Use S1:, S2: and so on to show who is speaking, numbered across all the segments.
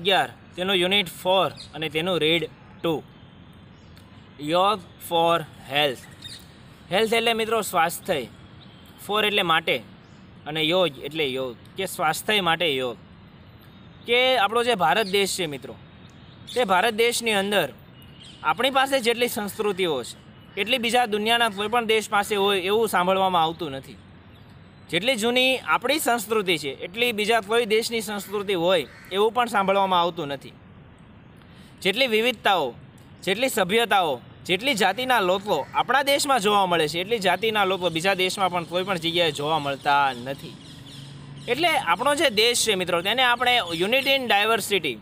S1: અગિયાર તેનું unit four અને તેનું read to yoga for health health એટલે મિત્રો સ્વાસ્થ્ય ફોર એટલે માટે અને યોગ એટલે યોગ કે સ્વાસ્થ્ય માટે યોગ કે આપણો જે ભારત દેશ છે મિત્રો તે ભારત દેશની અંદર આપણી પાસે જેટલી સંસ્કૃતિઓ છે એટલી બીજા દુનિયાના કોઈપણ દેશ પાસે હોય એવું સાંભળવામાં આવતું નથી જેટલી જૂની આપણી સંસ્કૃતિ છે એટલી બીજા કોઈ દેશની સંસ્કૃતિ હોય એવું પણ સાંભળવામાં આવતું નથી જેટલી વિવિધતાઓ જેટલી સભ્યતાઓ જેટલી જાતિના લોકો આપણા દેશમાં જોવા મળે છે એટલી જાતિના લોકો બીજા દેશમાં પણ કોઈ પણ જગ્યાએ જોવા મળતા નથી એટલે આપણો જે દેશ છે મિત્રો તેને આપણે યુનિટી ઇન ડાયવર્સિટી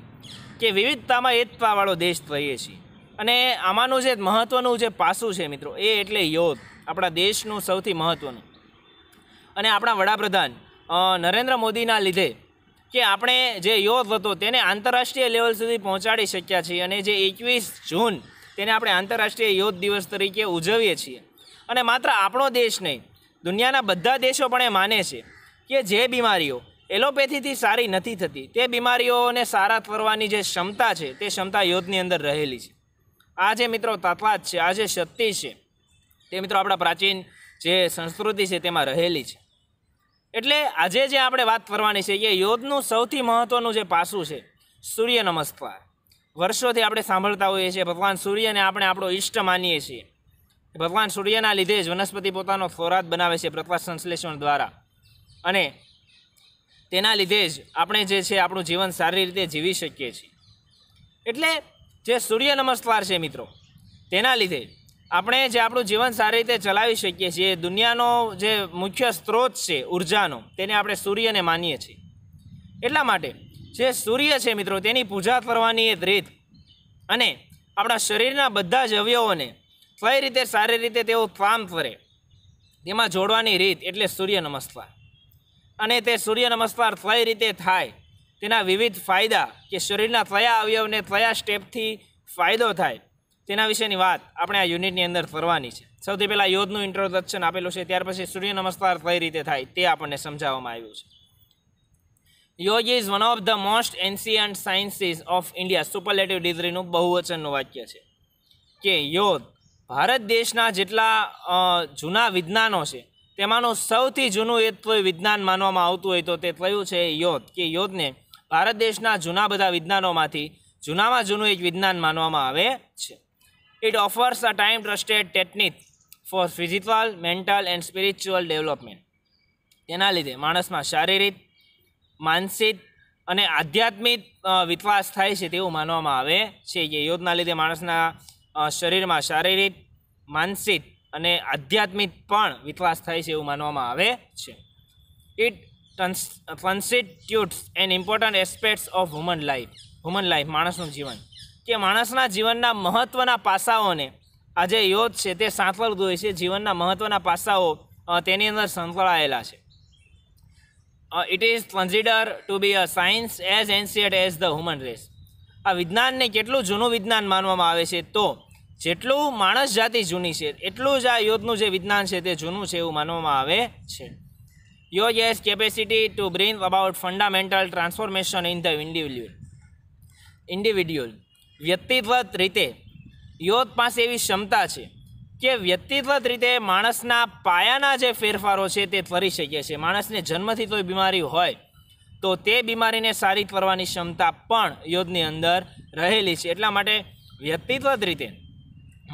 S1: કે વિવિધતામાં એકતાવાળો દેશ કહીએ છીએ અને આમાંનું જે મહત્ત્વનું જે પાસું છે મિત્રો એ એટલે યોગ આપણા દેશનું સૌથી મહત્ત્વનું અને આપણા વડાપ્રધાન નરેન્દ્ર મોદીના લીધે કે આપણે જે યોગ હતો તેને આંતરરાષ્ટ્રીય લેવલ સુધી પહોંચાડી શક્યા છીએ અને જે એકવીસ જૂન તેને આપણે આંતરરાષ્ટ્રીય યોગ દિવસ તરીકે ઉજવીએ છીએ અને માત્ર આપણો દેશ નહીં દુનિયાના બધા દેશો પણ એ માને છે કે જે બીમારીઓ એલોપેથીથી સારી નથી થતી તે બીમારીઓને સારા કરવાની જે ક્ષમતા છે તે ક્ષમતા યોગની અંદર રહેલી છે આ જે મિત્રો તત્વાત છે આ જે શક્તિ છે તે મિત્રો આપણા પ્રાચીન જે સંસ્કૃતિ છે તેમાં રહેલી છે એટલે આજે જે આપણે વાત કરવાની છે એ યોગનું સૌથી મહત્ત્વનું જે પાસું છે સૂર્ય નમસ્કાર વર્ષોથી આપણે સાંભળતા હોઈએ છીએ ભગવાન સૂર્યને આપણે આપણો ઈષ્ટ માનીએ છીએ ભગવાન સૂર્યના લીધે જ વનસ્પતિ પોતાનો ફોરાદ બનાવે છે પ્રકાશ સંશ્લેષણ દ્વારા અને તેના લીધે જ આપણે જે છે આપણું જીવન સારી રીતે જીવી શકીએ છીએ એટલે જે સૂર્ય નમસ્કાર છે મિત્રો તેના લીધે આપણે જે આપણું જીવન સારી રીતે ચલાવી શકીએ છીએ દુનિયાનો જે મુખ્ય સ્ત્રોત છે ઉર્જાનો તેને આપણે સૂર્યને માનીએ છીએ એટલા માટે જે સૂર્ય છે મિત્રો તેની પૂજા કરવાની એક રીત અને આપણા શરીરના બધા જ અવયવોને કઈ રીતે સારી રીતે તેઓ કામ કરે તેમાં જોડવાની રીત એટલે સૂર્ય નમસ્કાર અને તે સૂર્ય નમસ્કાર કઈ રીતે થાય તેના વિવિધ ફાયદા કે શરીરના કયા અવયવને કયા સ્ટેપથી ફાયદો થાય તેના વિશેની વાત આપણે આ યુનિટની અંદર ફરવાની છે સૌથી પહેલાં યોગનું ઇન્ટ્રોડક્શન આપેલું છે ત્યાર પછી સૂર્ય નમસ્કાર કઈ રીતે થાય તે આપણને સમજાવવામાં આવ્યું છે yoga is one of the most ancient sciences of India superlative ડિગ્રીનું બહુવચનનું વાક્ય છે કે યોધ ભારત દેશના જેટલા જૂના વિજ્ઞાનો છે તેમાંનું સૌથી જૂનું એ વિજ્ઞાન માનવામાં આવતું હોય તો તે થયું છે યોધ કે યોધને ભારત દેશના જૂના બધા વિજ્ઞાનોમાંથી જૂનામાં જૂનું એક વિજ્ઞાન માનવામાં આવે છે It offers a time trusted technique for physical, mental and spiritual development. તેના લીધે માણસમાં શારીરિક માનસિક અને આધ્યાત્મિક વિશ્વાસ થાય છે તેવું માનવામાં આવે છે કે યોગના લીધે માણસના શરીરમાં શારીરિક માનસિક અને આધ્યાત્મિક પણ વિશ્વાસ થાય છે એવું માનવામાં આવે છે it constitutes an important aspects of human life human life માણસનું જીવન કે માણસના જીવનના મહત્ત્વના પાસાઓને આ જે યોગ છે તે સાંકળતું હોય છે જીવનના મહત્ત્વના પાસાઓ તેની અંદર સંકળાયેલા છે it is consider to be a science as ancient as the human race આ વિજ્ઞાનને કેટલું જૂનું વિજ્ઞાન માનવામાં આવે છે તો જેટલું માણસ જાતિ જૂની છે એટલું જ આ યોગનું જે વિજ્ઞાન છે તે જૂનું છે એવું માનવામાં આવે છે yoga has capacity to bring about fundamental transformation in the individual individual વ્યક્તિગત રીતે યોગ પાસે એવી ક્ષમતા છે કે વ્યક્તિગત રીતે માણસના પાયાના જે ફેરફારો છે તે ફરી શકે છે માણસને જન્મથી કોઈ બીમારી હોય તો તે બીમારીને સારી કરવાની ક્ષમતા પણ યોગની અંદર રહેલી છે એટલા માટે વ્યક્તિગત રીતે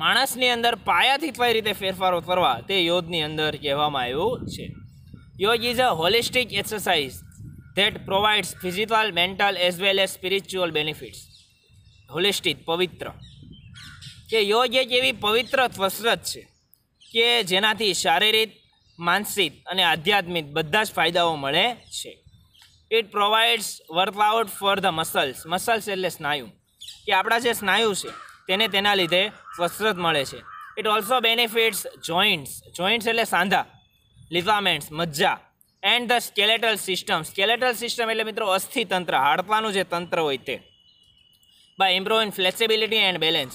S1: માણસની અંદર પાયાથી કઈ રીતે ફેરફારો કરવા તે યોગની અંદર કહેવામાં આવ્યું છે yoga is a holistic exercise that provides physical mental as well as spiritual benefits holistic પવિત્ર કે યોગ એક એવી પવિત્ર કસરત છે કે જેનાથી શારીરિક માનસિક અને આધ્યાત્મિક બધા જ ફાયદાઓ મળે છે it provides workout for the muscles muscles એટલે સ્નાયુ કે આપણા જે સ્નાયુ છે તેને તેના લીધે કસરત મળે છે it also benefits joints joints એટલે સાંધા લિફામેન્ટ્સ મજ્જા and the skeletal system skeletal system એટલે મિત્રો અસ્થિતંત્ર હાડપાનું જે તંત્ર હોય તે by improving flexibility and balance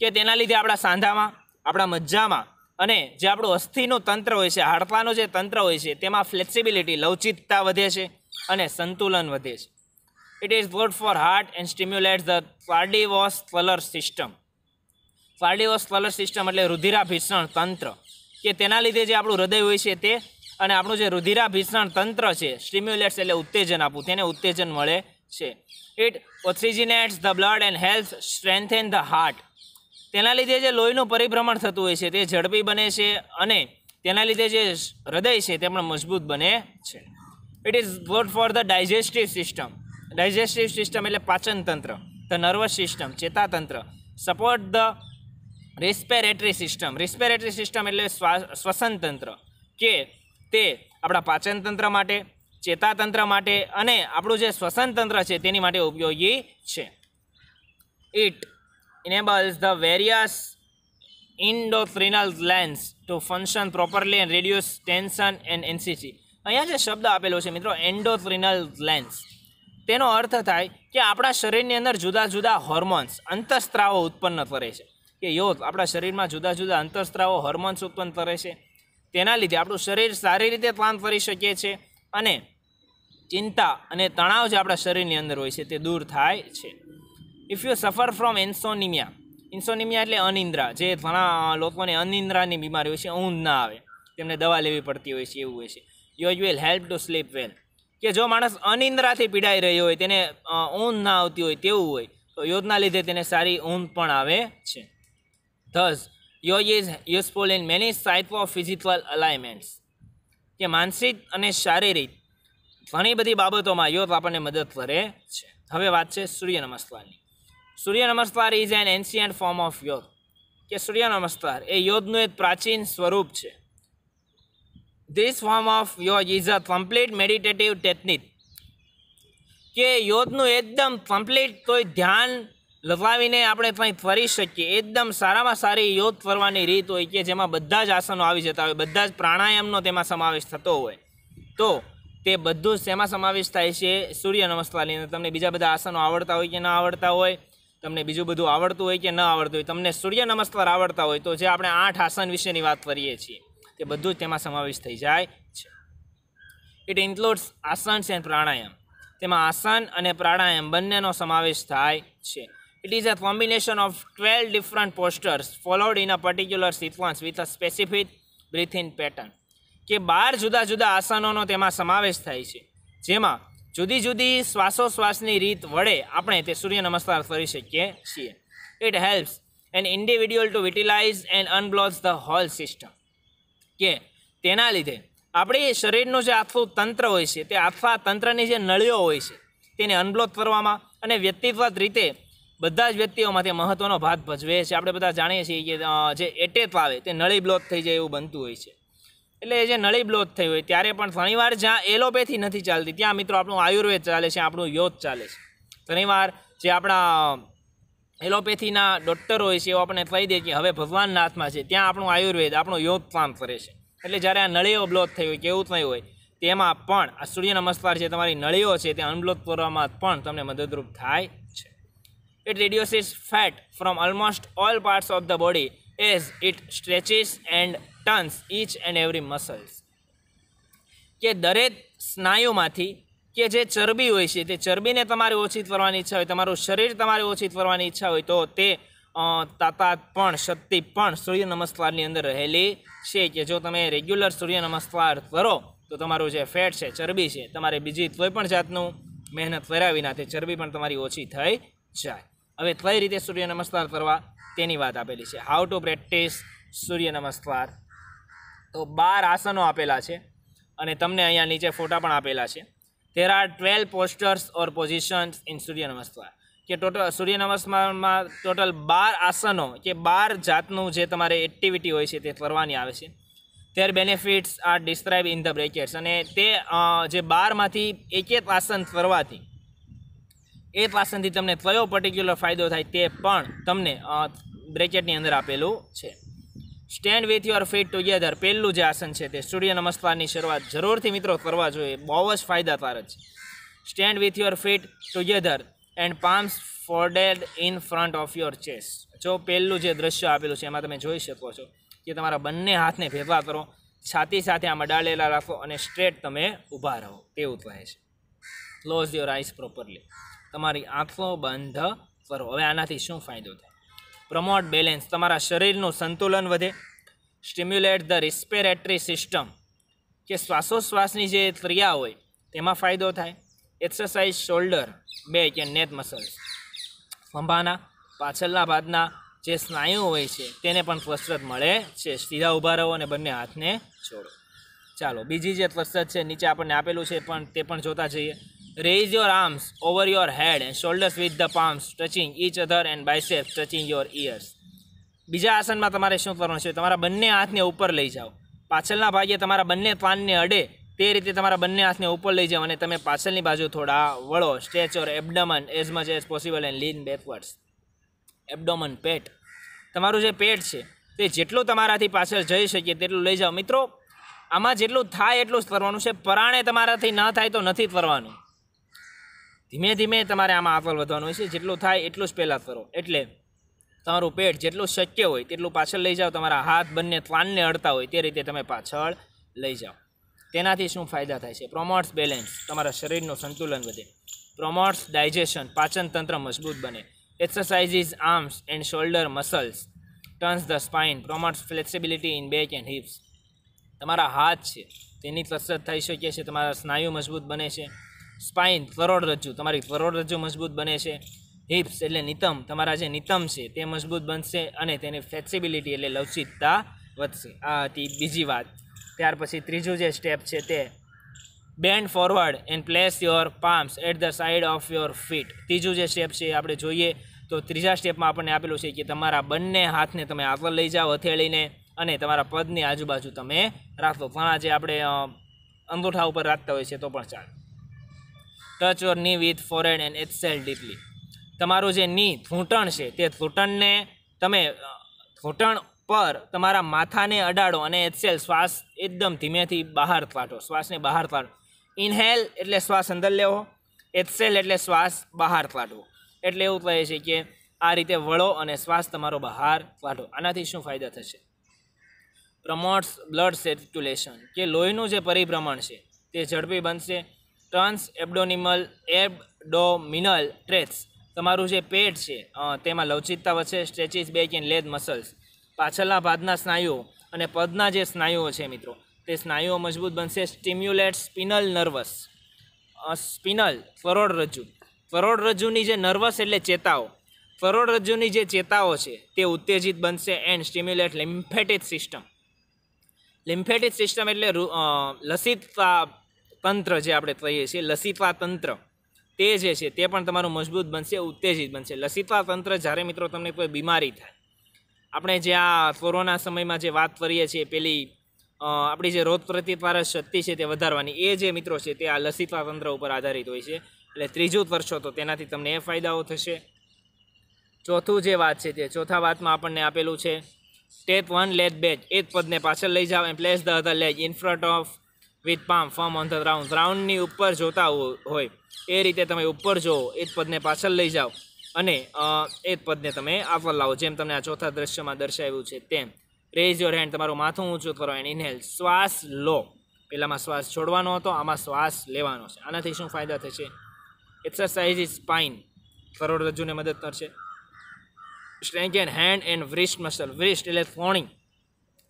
S1: કે તેના લીધે આપણા સાંધામાં આપણા મજ્જામાં અને જે આપણું અસ્થિનું તંત્ર હોય છે હાડપાનું જે તંત્ર હોય છે તેમાં ફ્લેક્સિબિલિટી લવચિકતા વધે છે અને સંતુલન વધે છે it is good for heart and stimulate the cardiovascular system cardiovascular system એટલે રુધિરાભિષણ તંત્ર કે તેના લીધે જે આપણું હૃદય હોય છે તે અને આપણું જે રુધિરાભિસરણ તંત્ર છે સ્ટિમ્યુલેટ્સ એટલે ઉત્તેજન આપવું તેને ઉત્તેજન મળે છે it oxygenates the blood and health strength strengthen the heart તેના લીધે જે લોહીનું પરિભ્રમણ થતું હોય છે તે ઝડપી બને છે અને તેના લીધે જે હૃદય છે તે પણ મજબૂત બને છે it is good for the digestive system digestive system એટલે પાચન તંત્ર ધ નર્વસ સિસ્ટમ ચેતાતંત્ર support the respiratory system respiratory system એટલે શ્વાસ શ્વસનતંત્ર કે તે આપણા પાચનતંત્ર માટે ચેતાતંત્ર માટે અને આપણું જે શ્વસન તંત્ર છે તેની માટે ઉપયોગી છે it enables the various endocrinal glands to function properly and reduce tension and anxiety અહીંયા જે શબ્દ આપેલો છે મિત્રો એન્ડોફ્રિનલ લેન્સ તેનો અર્થ થાય કે આપણા શરીરની અંદર જુદા જુદા હોર્મોન્સ અંતસ્ત્રાવો ઉત્પન્ન કરે છે કે યોગ આપણા શરીરમાં જુદા જુદા અંતસ્ત્રાવો હોર્મોન્સ ઉત્પન્ન કરે છે તેના લીધે આપણું શરીર સારી રીતે કામ કરી શકીએ છીએ અને ચિંતા અને તણાવ જે આપણા શરીરની અંદર હોય છે તે દૂર થાય છે if you suffer from insomnia insomnia એટલે અનિંદ્રા જે ઘણા લોકોને અનિંદ્રાની બીમારી હોય છે ઊંઘ ના આવે તેમને દવા લેવી પડતી હોય છે એવું હોય છે yoga will help to sleep well કે જો માણસ અનિંદ્રાથી પીડાઈ રહ્યો હોય તેને ઊંઘ ના આવતી હોય તેવું હોય તો યોજના લીધે તેને સારી ઊંઘ પણ આવે છે thus yoga is useful in many sites of physical ailments કે માનસિક અને શારીરિક ઘણી બધી બાબતોમાં યોગ આપણને મદદ કરે છે હવે વાત છે સૂર્ય નમસ્કારની Surya Namaskar is an ancient form of yoga કે સૂર્ય નમસ્કાર એ યોગનું એક પ્રાચીન સ્વરૂપ છે this form of yoga is a complete meditative technique કે યોગનું એકદમ કમ્પ્લીટ કોઈ ધ્યાન લગાવીને આપણે કંઈ ફરી શકીએ એકદમ સારામાં સારી યોગ ફરવાની રીત હોય કે જેમાં બધા જ આસનો આવી જતા હોય બધા જ પ્રાણાયામનો તેમાં સમાવેશ થતો હોય તો તે બધું જ શેમાં સમાવેશ થાય છે સૂર્ય નમસ્કારની અંદર તમને બીજા બધા આસનો આવડતા હોય કે ન આવડતા હોય તમને બીજું બધું આવડતું હોય કે ન આવડતું હોય તમને સૂર્ય નમસ્કાર આવડતા હોય તો જે આપણે આઠ આસન વિશેની વાત કરીએ છીએ તે બધું જ તેમાં સમાવેશ થઈ જાય છે it includes asanas and pranayama તેમાં આસન અને પ્રાણાયામ બંનેનો સમાવેશ થાય છે it is a combination of twelve different postures followed in a particular sequence with a specific breathing pattern કે બાર જુદા જુદા આસનોનો તેમાં સમાવેશ થાય છે જેમાં જુદી જુદી શ્વાસોશ્વાસની રીત વડે આપણે તે સૂર્ય નમસ્કાર કરી શકીએ છીએ it helps an individual to utilise and unblocks the whole system કે તેના લીધે આપણે શરીરનું જે આખું તંત્ર હોય છે તે આખા તંત્રની જે નળીઓ હોય છે તેને અનબ્લોક કરવામાં અને વ્યક્તિગત રીતે બધા જ વ્યક્તિઓમાં તે મહત્ત્વનો ભાગ ભજવે છે આપણે બધા જાણીએ છીએ કે જે એટેપ આવે તે નળી બ્લોક થઈ જાય એવું બનતું હોય છે એટલે એ જે નળી બ્લોથ થઈ હોય ત્યારે પણ ઘણીવાર જ્યાં એલોપેથી નથી ચાલતી ત્યાં મિત્રો આપણું આયુર્વેદ ચાલે છે આપણું યોગ ચાલે છે ઘણીવાર જે આપણા એલોપેથીના ડૉક્ટર હોય છે એવો આપણે કહી દે કે હવે ભગવાનના હાથમાં છે ત્યાં આપણું આયુર્વેદ આપણો યોગ કામ કરે છે એટલે જ્યારે આ નળીઓ બ્લોથ થઈ હોય કે એવું થઈ હોય તેમાં પણ આ સૂર્ય નમસ્કાર છે તમારી નળીઓ છે તે અનબ્લોથ કરવામાં પણ તમને મદદરૂપ થાય છે it reduces fat from almost all parts of the body as it stretches and turns each and every muscles કે દરેક સ્નાયુમાંથી કે જે ચરબી હોય છે તે ચરબીને તમારે ઓછી કરવાની ઈચ્છા હોય તમારું શરીર તમારે ઓછી કરવાની ઈચ્છા હોય તો તે તાકાત પણ શક્તિ પણ સૂર્ય નમસ્કારની અંદર રહેલી છે કે જો તમે રેગ્યુલર સૂર્ય નમસ્કાર કરો તો તમારું જે ફેટ છે ચરબી છે તમારે બીજી કોઈ પણ જાતનું મહેનત કર્યા વિના તે ચરબી પણ તમારી ઓછી થઈ જાય હવે કઈ રીતે સૂર્ય નમસ્કાર કરવા તેની વાત આપેલી છે હાઉ ટુ પ્રેક્ટિસ સૂર્ય નમસ્કાર તો બાર આસનો આપેલા છે અને તમને અહીંયા નીચે ફોટા પણ આપેલા છે there are twelve postures or positions in Surya Namaskar કે ટોટલ સૂર્ય નમસ્કારમાં ટોટલ બાર આસનો કે બાર જાતનું જે તમારે એક્ટિવિટી હોય છે તે કરવાની આવે છે their benefits are describe in the brackets અને તે જે બારમાંથી એક એક આસન ફરવાથી એ પાસનથી તમને કયો પર્ટિક્યુલર ફાયદો થાય તે પણ તમને બ્રેકેટની અંદર આપેલું છે stand with your feet together પહેલું જે આસન છે તે સૂર્ય નમસ્કારની શરૂઆત જરૂરથી મિત્રો કરવા જોઈએ બહુ જ ફાયદાકારક છે stand with your feet together and palms folded in front of your chest જો પહેલું જે દ્રશ્ય આપેલું છે એમાં તમે જોઈ શકો છો કે તમારા બંને હાથને ભેગા કરો છાતી સાથે આમાં ડાળેલા રાખો અને સ્ટ્રેટ તમે ઊભા રહો તેવું કહે છે ક્લોઝ યોર આઈસ પ્રોપરલી તમારી આંખો બંધ કરો હવે આનાથી શું ફાયદો થાય પ્રમોટ બેલેન્સ તમારા શરીરનું સંતુલન વધે સ્ટિમ્યુલેટ ધ રિસ્પેરેટરી સિસ્ટમ કે શ્વાસોશ્વાસની જે ક્રિયા હોય તેમાં ફાયદો થાય એક્સરસાઇઝ શોલ્ડર બે એન્ડ નેક મસલ્સ ખંભાના પાછળના ભાગના જે સ્નાયુ હોય છે તેને પણ કસરત મળે છે સીધા ઊભા રહો અને બંને હાથને છોડો ચાલો બીજી જે કસરત છે નીચે આપણને આપેલું છે પણ તે પણ જોતા જઈએ Raise your arms over your head and shoulders with the palms touching each other and biceps touching your ears. બીજા આસનમાં તમારે શું કરવાનું છે તમારા બંને હાથને ઉપર લઈ જાઓ પાછળના ભાગે તમારા બંને પાનને અડે તે રીતે તમારા બંને હાથને ઉપર લઈ જાઓ અને તમે પાછળની બાજુ થોડા વળો stretch your abdomen as much as possible and lean backwards abdomen પેટ તમારું જે પેટ છે તે જેટલું તમારાથી પાછળ જઈ શકીએ તેટલું લઈ જાઓ મિત્રો આમાં જેટલું થાય એટલું જ કરવાનું છે પરાણે તમારાથી ન થાય તો નથી જ કરવાનું ધીમે ધીમે તમારે આમાં આગળ વધવાનું છે જેટલું થાય એટલું જ પહેલાં કરો એટલે તમારું પેટ જેટલું શક્ય હોય તેટલું પાછળ લઈ જાઓ તમારા હાથ બંને ત્વાનને અડતા હોય તે રીતે તમે પાછળ લઈ જાઓ તેનાથી શું ફાયદા થાય છે પ્રોમોટ્સ બેલેન્સ તમારા શરીરનું સંતુલન વધે પ્રોમોટ્સ ડાયજેશન પાચનતંત્ર મજબૂત બને exercises arms and shoulder muscles turns the spine promotes flexibility in back and hips તમારા હાથ છે તેની કસરત થઈ શકે છે તમારા સ્નાયુ મજબૂત બને છે સ્પાઇન કરોડરજ્જુ તમારી કરોડરજ્જુ મજબૂત બને છે હિપ્સ એટલે નિતમ તમારા જે નિતમ છે તે મજબૂત બનશે અને તેની ફ્લેક્સિબિલિટી એટલે લવચિકતા વધશે આ હતી બીજી વાત ત્યાર પછી ત્રીજું જે સ્ટેપ છે તે bend forward and place your palms at the side of your feet ત્રીજું જે સ્ટેપ છે આપણે જોઈએ તો ત્રીજા સ્ટેપમાં આપણને આપેલું છે કે તમારા બંને હાથને તમે આગળ લઈ જાઓ હથેળીને અને તમારા પદની આજુબાજુ તમે રાખો પણ આજે આપણે અંગૂઠા ઉપર રાખતા હોય છે તો પણ ચાલ touch your knee with forehead and exhale deeply તમારું જે ની ઘૂંટણ છે તે ઘૂંટણને તમે ઘૂંટણ પર તમારા માથાને અડાડો અને એક્સેલ શ્વાસ એકદમ ધીમેથી બહાર પાડો શ્વાસને બહાર પાડો ઇનહેલ એટલે શ્વાસ અંદર લેવો એક્સેલ એટલે શ્વાસ બહાર કાઢવો એટલે એવું કહે છે કે આ રીતે વળો અને શ્વાસ તમારો બહાર પાડો આનાથી શું ફાયદા થશે પ્રમોટ્સ બ્લડ સર્ક્યુલેશન કે લોહીનું જે પરિભ્રમણ છે તે ઝડપી બનશે ટન્સ એબડોનિમલ એબડોમિનલ ટ્રેસ તમારું જે પેટ છે તેમાં લવચિકતા વચ્ચે stretches back and leg muscles પાછળના ભાગના સ્નાયુઓ અને પદના જે સ્નાયુઓ છે મિત્રો તે સ્નાયુઓ મજબૂત બનશે સ્ટિમ્યુલેટ સ્પિનલ નર્વસ સ્પિનલ કરોડરજ્જુ કરોડરજ્જુની જે નર્વસ એટલે ચેતાઓ કરોડરજ્જુની જે ચેતાઓ છે તે ઉત્તેજિત બનશે and stimulate lymphatic system lymphatic system એટલે લસિતતા તંત્ર જે આપણે કહીએ છીએ લસિત્વા તંત્ર તે જે છે તે પણ તમારું મજબૂત બનશે ઉત્તેજિત બનશે લસિત્વા તંત્ર જ્યારે મિત્રો તમને કોઈ બીમારી થાય આપણે જે આ કોરોના સમયમાં જે વાત કરીએ છીએ પેલી આપણી જે રોગ પ્રતિકારક શક્તિ છે તે વધારવાની એ જે મિત્રો છે તે આ લસિત્વા તંત્ર ઉપર આધારિત હોય છે એટલે ત્રીજું વર્ષો તો તેનાથી તમને એ ફાયદાઓ થશે ચોથું જે વાત છે તે ચોથા વાતમાં આપણને આપેલું છે સ્ટેપ વન લેટ બેચ એ જ પદને પાછળ લઈ જાઓ and place the other leg in front of with palm firm on the ground રાઉન્ડની ઉપર જોતા હોય એ રીતે તમે ઉપર જુઓ એ જ પદને પાછળ લઈ જાઓ અને એ જ પદને તમે આફર લાવો જેમ તમને આ ચોથા દ્રશ્યમાં દર્શાવ્યું છે તેમ રેઝ યોર હેન્ડ તમારું માથું ઊંચું કરો એન્ડ ઇનહેલ શ્વાસ લો પહેલાંમાં શ્વાસ છોડવાનો હતો આમાં શ્વાસ લેવાનો છે આનાથી શું ફાયદા થશે એક્સરસાઇઝ ઇઝ સ્પાઇન કરોડરજ્જુને મદદ કરશે strength and hand and wrist muscle wrist એટલે ફોણી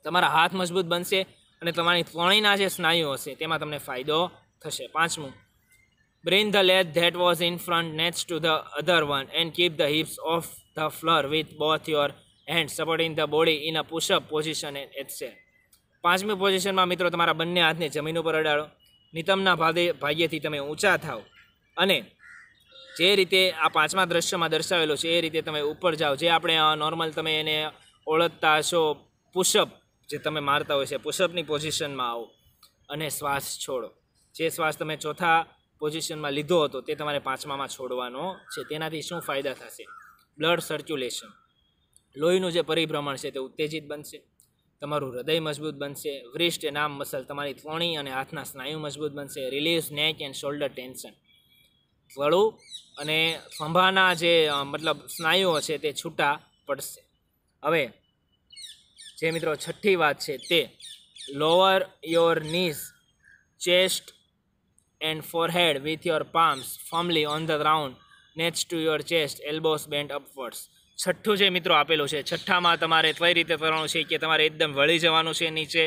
S1: તમારા હાથ મજબૂત બનશે અને તમારી ત્રણેયના જે સ્નાયુઓ હશે તેમાં તમને ફાયદો થશે પાંચમું bring the leg that was in front next to the other one and keep the hips off the floor with both your hand supporting the body in a pushup position and એટસે પાંચમી પોઝિશનમાં મિત્રો તમારા બંને હાથને જમીન ઉપર અડાડો નિતમના ભાગે ભાગ્યથી તમે ઊંચા થાઓ અને જે રીતે આ પાંચમા દ્રશ્યમાં દર્શાવેલો છે એ રીતે તમે ઉપર જાઓ જે આપણે નોર્મલ તમે એને ઓળખતા હશો પુશઅપ જે તમે મારતા હોય છે પુશઅપની પોઝિશનમાં આવો અને શ્વાસ છોડો જે શ્વાસ તમે ચોથા પોઝિશનમાં લીધો હતો તે તમારે પાંચમામાં છોડવાનો છે તેનાથી શું ફાયદા થશે બ્લડ સર્ક્યુલેશન લોહીનું જે પરિભ્રમણ છે તે ઉત્તેજિત બનશે તમારું હૃદય મજબૂત બનશે વ્રિસ્ટ એન્ડ આર્મ મસલ તમારી ત્વણી અને હાથના સ્નાયુ મજબૂત બનશે રિલીઝ નેક એન્ડ શોલ્ડર ટેન્શન વળું અને ખંભાના જે મતલબ સ્નાયુઓ છે તે છૂટા પડશે હવે જે મિત્રો છઠ્ઠી વાત છે તે lower your knees chest and forehead with your palms firmly on the ground next to your chest elbows bend upwards છઠ્ઠું જે મિત્રો આપેલું છે છઠ્ઠામાં તમારે કઈ રીતે કરવાનું છે કે તમારે એકદમ વળી જવાનું છે નીચે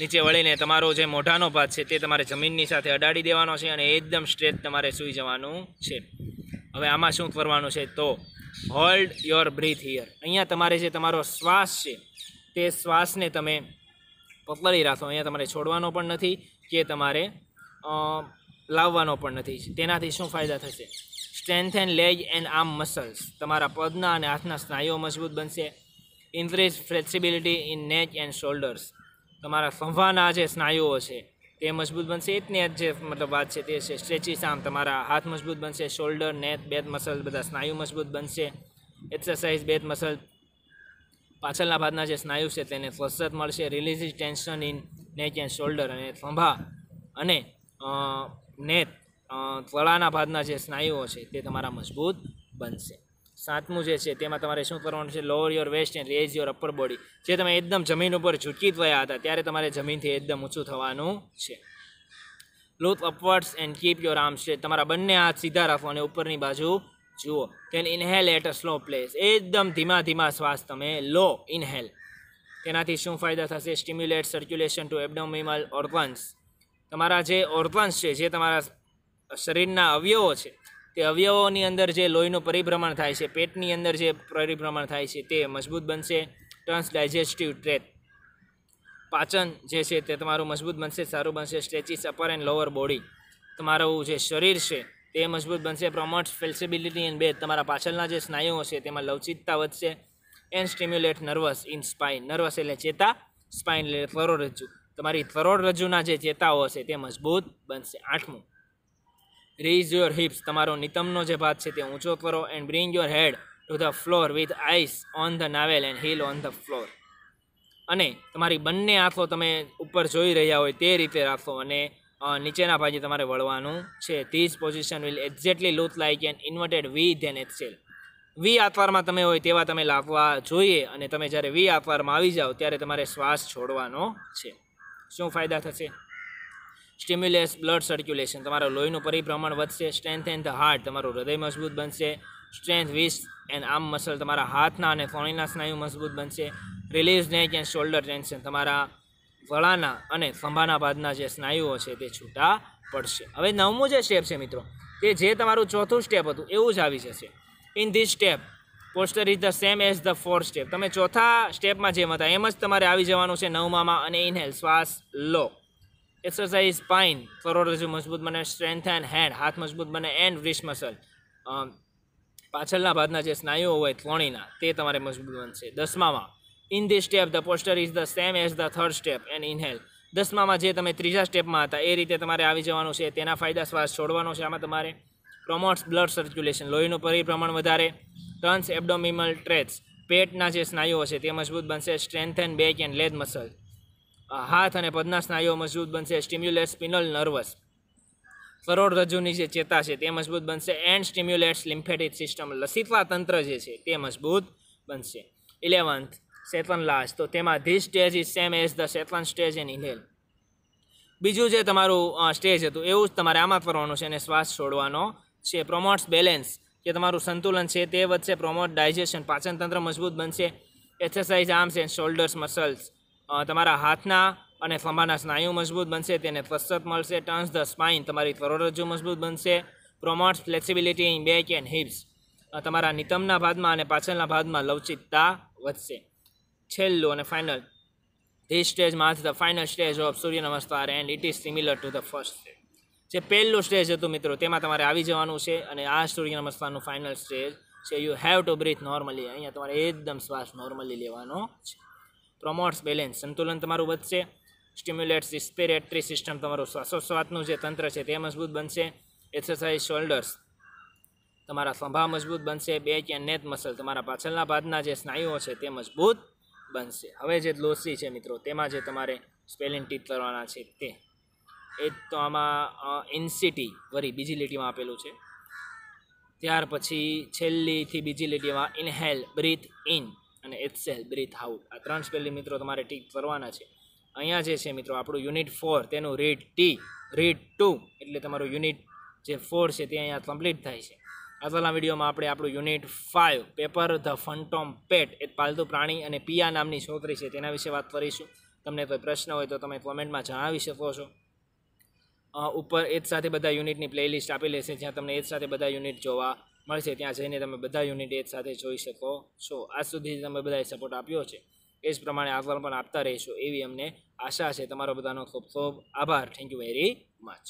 S1: નીચે વળીને તમારો જે મોઢાનો ભાગ છે તે તમારે જમીનની સાથે અડાડી દેવાનો છે અને એકદમ સ્ટ્રેટ તમારે સૂઈ જવાનું છે હવે આમાં શું કરવાનું છે તો હોલ્ડ યોર બ્રીથ હિયર અહીંયા તમારે જે તમારો શ્વાસ છે તે શ્વાસને તમે પકડી રાખો અહીંયા તમારે છોડવાનો પણ નથી કે તમારે લાવવાનો પણ નથી તેનાથી શું ફાયદા થશે strength and leg and arm muscles તમારા પદના અને હાથના સ્નાયુઓ મજબૂત બનશે increase flexibility in neck and shoulders તમારા સંભાના જે સ્નાયુઓ છે તે મજબૂત બનશે જ જે મતલબ વાત છે તે છે સ્ટ્રેચિસ આમ તમારા હાથ મજબૂત બનશે શોલ્ડર નેક બેથ મસલ બધા સ્નાયુ મજબૂત બનશે એક્સરસાઇઝ બેથ મસલ પાછળના ભાગના જે સ્નાયુ છે તેને ફસરત મળશે release tension in neck and shoulder અને થંભા અને નેત ત્વળાના ભાગના જે સ્નાયુઓ છે તે તમારા મજબૂત બનશે સાતમું જે છે તેમાં તમારે શું કરવાનું છે lower your waist and raise your upper body જે તમે એકદમ જમીન ઉપર ઝૂકી થયા હતા ત્યારે તમારે જમીનથી એકદમ ઊંચું થવાનું છે look upwards and keep your arms છે તમારા બંને હાથ સીધા રાખો અને ઉપરની બાજુ જુઓ can inhale at a slow pace એકદમ ધીમા ધીમા શ્વાસ તમે લો ઇન્હેલ તેનાથી શું ફાયદા થશે stimulate circulation to abdominal organs તમારા જે ઓર્ગન્સ છે જે તમારા શરીરના અવયવો છે તે અવયવોની અંદર જે લોહીનું પરિભ્રમણ થાય છે પેટની અંદર જે પરિભ્રમણ થાય છે તે મજબૂત બનશે ટર્ન્સ ડાયજેસ્ટિવ ટ્રેક પાચન જે છે તે તમારું મજબૂત બનશે સારું બનશે stretches upper and lower body તમારું જે શરીર છે તે મજબૂત બનશે પ્રમોટ્સ ફ્લેક્સિબિલિટી ઇન બે તમારા પાછળના જે સ્નાયુઓ છે તેમાં લવચિકતા વધશે and stimulate nerves in spine nerves એટલે ચેતા સ્પાઇન એટલે કરોડરજ્જુ તમારી કરોડરજ્જુના જે ચેતાઓ હશે તે મજબૂત બનશે આઠમું રેઝ યોર હિપ્સ તમારો નિતમનો જે ભાગ છે તે ઊંચો કરો and bring your head to the floor with eyes on the navel and heel on the floor અને તમારી બંને આંખો તમે ઉપર જોઈ રહ્યા હોય તે રીતે રાખો અને નીચેના ભાજી તમારે વળવાનું છે this position will exactly look like an inverted V then exhale વી આત્વારમાં તમે હોય તેવા તમે લાવવા જોઈએ અને તમે જ્યારે વી આત્વારમાં આવી જાઓ ત્યારે તમારે શ્વાસ છોડવાનો છે શું ફાયદા થશે સ્ટિમ્યુલેસ બ્લડ સર્ક્યુલેશન તમારું લોહીનું પરિભ્રમણ વધશે સ્ટ્રેન્થ એન્ડ ધ હાર્ટ તમારું હૃદય મજબૂત બનશે સ્ટ્રેન્થ વીસ એન્ડ આર્મ મસલ તમારા હાથના અને ફોણીના સ્નાયુ મજબૂત બનશે રિલીઝ નેક એન્ડ શોલ્ડર ટેન્શન તમારા વળાના અને ખંભાના ભાગના જે સ્નાયુઓ છે તે છૂટા પડશે હવે નવમું જે સ્ટેપ છે મિત્રો તે જે તમારું ચોથું સ્ટેપ હતું એવું જ આવી જશે in this step posture is the same as the fourth step તમે ચોથા સ્ટેપમાં જેમ હતા એમ જ તમારે આવી જવાનું છે નવમામાં અને ઇનહેલ શ્વાસ લો એક્સરસાઇઝ પાઇન કરોડરજ્જુ મજબૂત બને સ્ટ્રેન્થ એન્ડ હેન્ડ હાથ મજબૂત બને એન્ડ વ્રીસ મસલ પાછળના ભાગના જે સ્નાયુઓ હોય ત્વણીના તે તમારે મજબૂત બનશે દસમામાં in this step the posture is the same as the third step and inhale દસમામાં જે તમે ત્રીજા સ્ટેપમાં હતા એ રીતે તમારે આવી જવાનું છે તેના ફાયદા શ્વાસ છોડવાનો છે આમાં તમારે પ્રોમોટ્સ બ્લડ સર્ક્યુલેશન લોહીનું પરિભ્રમણ વધારે ટર્ન્સ એબડોમિમલ ટ્રેટ્સ પેટના જે સ્નાયુઓ છે તે મજબૂત બનશે strength strengthen back and leg muscle હાથ અને પદના સ્નાયુઓ મજબૂત બનશે સ્ટિમ્યુલેટ સ્પિનલ નર્વસ કરોડરજ્જુની જે ચેતા છે તે મજબૂત બનશે એન્ડ સ્ટિમ્યુલેટ્સ લિમ્ફેટિક સિસ્ટમ લસિકા તંત્ર જે છે તે મજબૂત બનશે ઇલેવન્થ શેતલન લાશ તો તેમાં this stage is same as the શેતલન સ્ટેજ ઇન ઇન્હેલ બીજું જે તમારું સ્ટેજ હતું એવું જ તમારે આમાં કરવાનું છે અને શ્વાસ છોડવાનો છે પ્રોમોટ્સ બેલેન્સ જે તમારું સંતુલન છે તે વધશે પ્રોમોટ ડાયજેશન પાચનતંત્ર મજબૂત બનશે exercise arms and shoulders muscles તમારા હાથના અને ફંભાના સ્નાયુ મજબૂત બનશે તેને ફસરત મળશે ટર્ન્સ ધ સ્પાઇન તમારી કરોડરજ્જુ મજબૂત બનશે promotes flexibility in back and hips તમારા નિતમના ભાગમાં અને પાછળના ભાગમાં લવચિકતા વધશે છેલ્લું અને final this stage marks the final stage of Surya Namaskar and it is similar to the first stage જે પહેલું સ્ટેજ હતું મિત્રો તેમાં તમારે આવી જવાનું છે અને આ સૂર્ય નમસ્કારનું ફાઇનલ સ્ટેજ છે you have to breathe normally અહીંયા તમારે એકદમ શ્વાસ નોર્મલી લેવાનો છે પ્રમોટ્સ બેલેન્સ સંતુલન તમારું વધશે સ્ટિમ્યુલેટ્સ રિસ્પિરેટરી સિસ્ટમ તમારું શ્વાસોશ્વાસનું જે તંત્ર છે તે મજબૂત બનશે એક્સરસાઇઝ શોલ્ડર્સ તમારા સ્વભાવ મજબૂત બનશે બે એન્ડ નેત મસલ તમારા પાછળના ભાગના જે સ્નાયુઓ છે તે મજબૂત બનશે હવે જે લોસી છે મિત્રો તેમાં જે તમારે સ્પેલિંગ ટીક કરવાના છે તે એ તો આમાં એનસીટી વરી બીજી લીટીમાં આપેલું છે ત્યાર પછી છેલ્લીથી બીજી લીટીમાં ઇનહેલ બ્રીથ ઇન અને એક્સેલ બ્રીથ આઉટ આ ત્રણ સ્પેલિંગ મિત્રો તમારે ટીક કરવાના છે અહીંયા જે છે મિત્રો આપણું યુનિટ ફોર તેનું રીડ ટી રીડ ટુ એટલે તમારું યુનિટ જે ફોર છે તે અહીંયા કમ્પ્લીટ થાય છે આગળના વિડીયોમાં આપણે આપણું unit five paper the phantom pet એક પાલતુ પ્રાણી અને પિયા નામની છોકરી છે તેના વિશે વાત કરીશું તમને કોઈ પ્રશ્ન હોય તો તમે કોમેન્ટમાં જણાવી શકો છો ઉપર એક સાથે બધા યુનિટની પ્લેલિસ્ટ આપી લેશે જ્યાં તમને એ સાથે બધા યુનિટ જોવા મળશે ત્યાં જઈને તમે બધા યુનિટ એ સાથે જોઈ શકો છો આજ સુધી તમે બધાએ સપોર્ટ આપ્યો છે એ જ પ્રમાણે આગળ પણ આપતા રહીશું એવી અમને આશા છે તમારો બધાનો ખૂબ ખૂબ આભાર થેન્ક યુ વેરી મચ